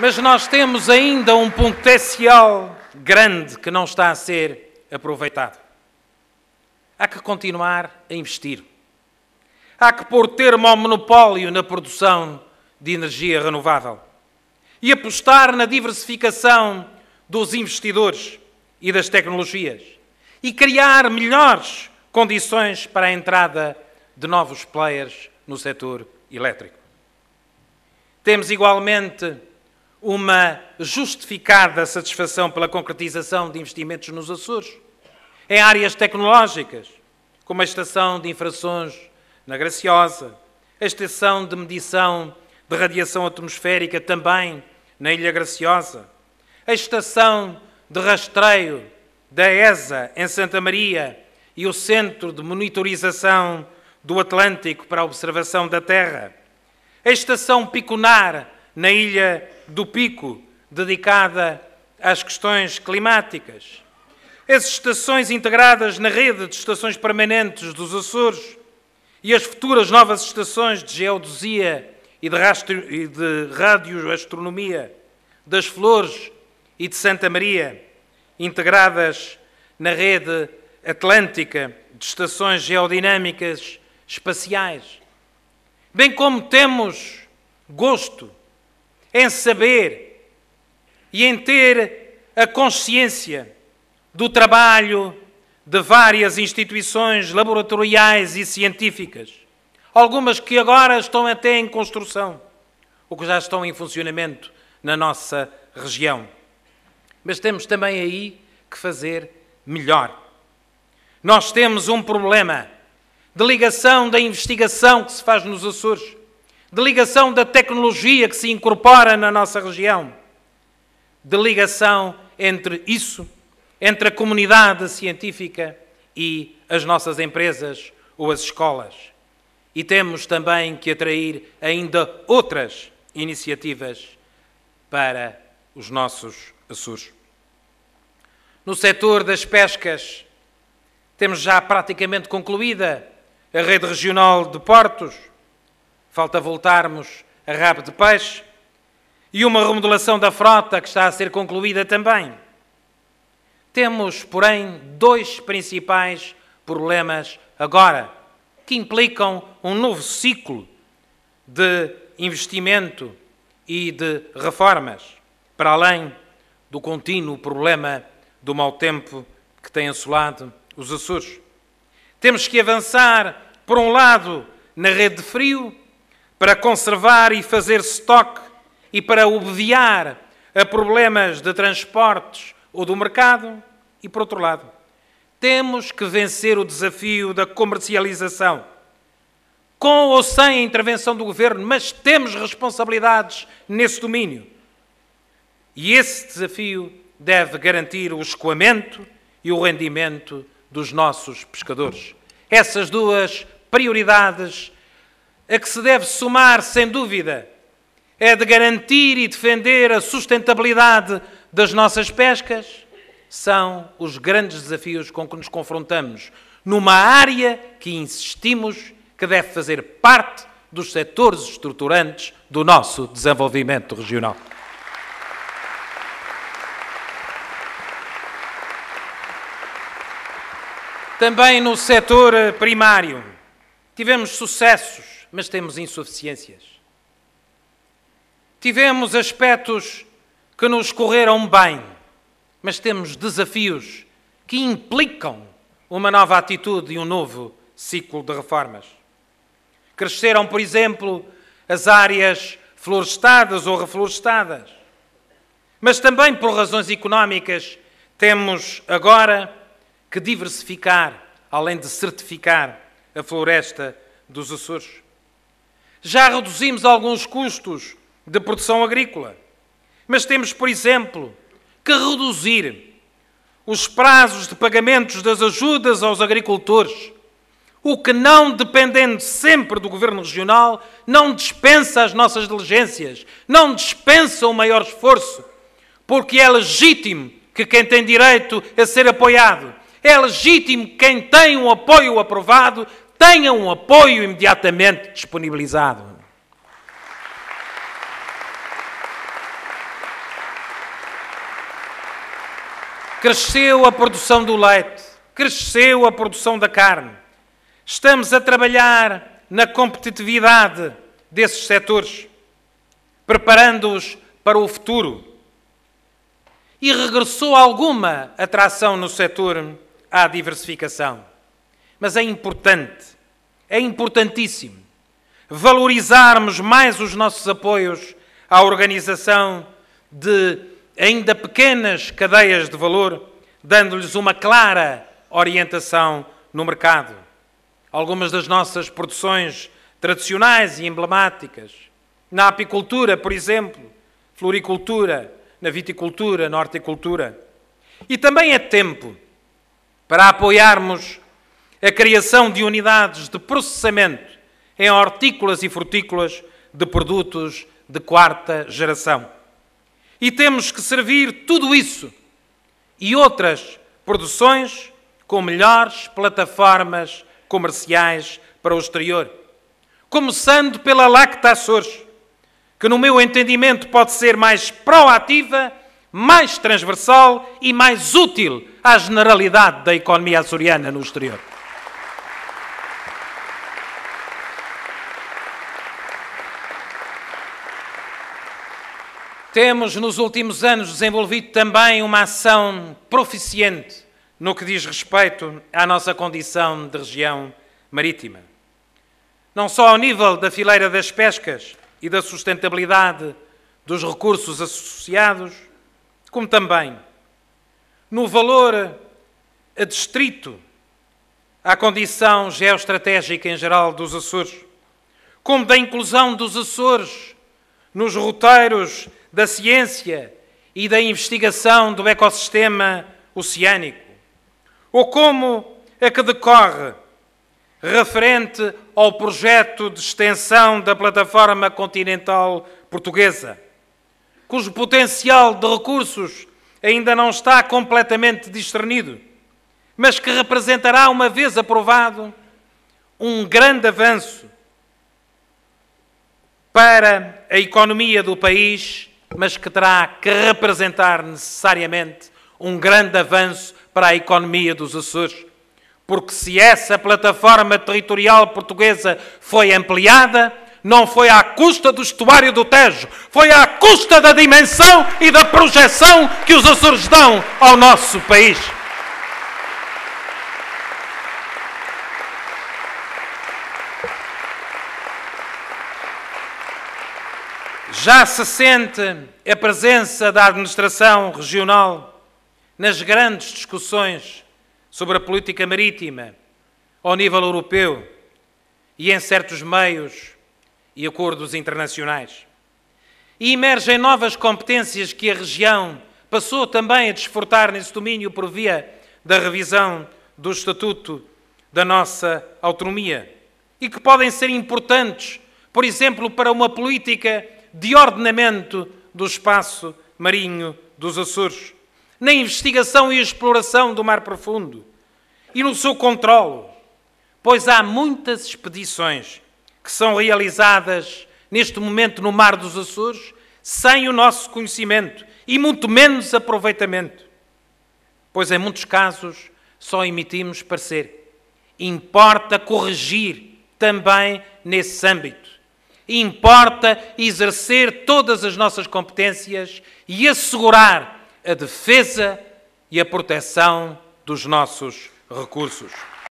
Mas nós temos ainda um potencial grande que não está a ser aproveitado. Há que continuar a investir. Há que pôr termo ao monopólio na produção de energia renovável e apostar na diversificação dos investidores e das tecnologias e criar melhores condições para a entrada de novos players no setor elétrico. Temos igualmente uma justificada satisfação pela concretização de investimentos nos Açores, em áreas tecnológicas, como a estação de infrações na Graciosa, a estação de medição de radiação atmosférica também na Ilha Graciosa, a estação de rastreio da ESA em Santa Maria e o Centro de Monitorização do Atlântico para a Observação da Terra, a estação Piconar na Ilha do Pico, dedicada às questões climáticas. As estações integradas na rede de estações permanentes dos Açores e as futuras novas estações de geodesia e de, rastro, e de radioastronomia das Flores e de Santa Maria, integradas na rede atlântica de estações geodinâmicas espaciais. Bem como temos gosto em saber e em ter a consciência do trabalho de várias instituições laboratoriais e científicas, algumas que agora estão até em construção, ou que já estão em funcionamento na nossa região. Mas temos também aí que fazer melhor. Nós temos um problema de ligação da investigação que se faz nos Açores de ligação da tecnologia que se incorpora na nossa região, de ligação entre isso, entre a comunidade científica e as nossas empresas ou as escolas. E temos também que atrair ainda outras iniciativas para os nossos Açores. No setor das pescas, temos já praticamente concluída a rede regional de portos, falta voltarmos a rabo de peixe, e uma remodelação da frota que está a ser concluída também. Temos, porém, dois principais problemas agora, que implicam um novo ciclo de investimento e de reformas, para além do contínuo problema do mau tempo que tem assolado os Açores. Temos que avançar, por um lado, na rede de frio para conservar e fazer estoque e para obviar a problemas de transportes ou do mercado. E por outro lado, temos que vencer o desafio da comercialização, com ou sem a intervenção do governo, mas temos responsabilidades nesse domínio. E esse desafio deve garantir o escoamento e o rendimento dos nossos pescadores. Essas duas prioridades a que se deve somar, sem dúvida, é de garantir e defender a sustentabilidade das nossas pescas, são os grandes desafios com que nos confrontamos numa área que insistimos que deve fazer parte dos setores estruturantes do nosso desenvolvimento regional. Também no setor primário tivemos sucessos mas temos insuficiências. Tivemos aspectos que nos correram bem, mas temos desafios que implicam uma nova atitude e um novo ciclo de reformas. Cresceram, por exemplo, as áreas florestadas ou reflorestadas. Mas também por razões económicas, temos agora que diversificar, além de certificar, a floresta dos Açores. Já reduzimos alguns custos de produção agrícola, mas temos, por exemplo, que reduzir os prazos de pagamentos das ajudas aos agricultores, o que não dependendo sempre do governo regional, não dispensa as nossas diligências, não dispensa o maior esforço, porque é legítimo que quem tem direito a ser apoiado, é legítimo que quem tem um apoio aprovado tenha um apoio imediatamente disponibilizado. Cresceu a produção do leite, cresceu a produção da carne. Estamos a trabalhar na competitividade desses setores, preparando-os para o futuro. E regressou alguma atração no setor à diversificação mas é importante, é importantíssimo valorizarmos mais os nossos apoios à organização de ainda pequenas cadeias de valor, dando-lhes uma clara orientação no mercado. Algumas das nossas produções tradicionais e emblemáticas, na apicultura, por exemplo, floricultura, na viticultura, na horticultura. E também é tempo para apoiarmos a criação de unidades de processamento em hortícolas e frutícolas de produtos de quarta geração. E temos que servir tudo isso e outras produções com melhores plataformas comerciais para o exterior. Começando pela Lacta Açores, que, no meu entendimento, pode ser mais proativa, mais transversal e mais útil à generalidade da economia açoriana no exterior. Temos nos últimos anos desenvolvido também uma ação proficiente no que diz respeito à nossa condição de região marítima. Não só ao nível da fileira das pescas e da sustentabilidade dos recursos associados, como também no valor adstrito à condição geoestratégica em geral dos Açores, como da inclusão dos Açores nos roteiros da ciência e da investigação do ecossistema oceânico? Ou como é que decorre referente ao projeto de extensão da plataforma continental portuguesa, cujo potencial de recursos ainda não está completamente discernido, mas que representará, uma vez aprovado, um grande avanço para a economia do país mas que terá que representar necessariamente um grande avanço para a economia dos Açores. Porque se essa plataforma territorial portuguesa foi ampliada, não foi à custa do estuário do Tejo, foi à custa da dimensão e da projeção que os Açores dão ao nosso país. Já se sente a presença da administração regional nas grandes discussões sobre a política marítima ao nível europeu e em certos meios e acordos internacionais. E emergem novas competências que a região passou também a desfrutar nesse domínio por via da revisão do Estatuto da nossa autonomia e que podem ser importantes, por exemplo, para uma política de ordenamento do espaço marinho dos Açores, na investigação e exploração do mar profundo e no seu controlo, pois há muitas expedições que são realizadas neste momento no mar dos Açores sem o nosso conhecimento e muito menos aproveitamento, pois em muitos casos só emitimos parecer. Importa corrigir também nesse âmbito importa exercer todas as nossas competências e assegurar a defesa e a proteção dos nossos recursos.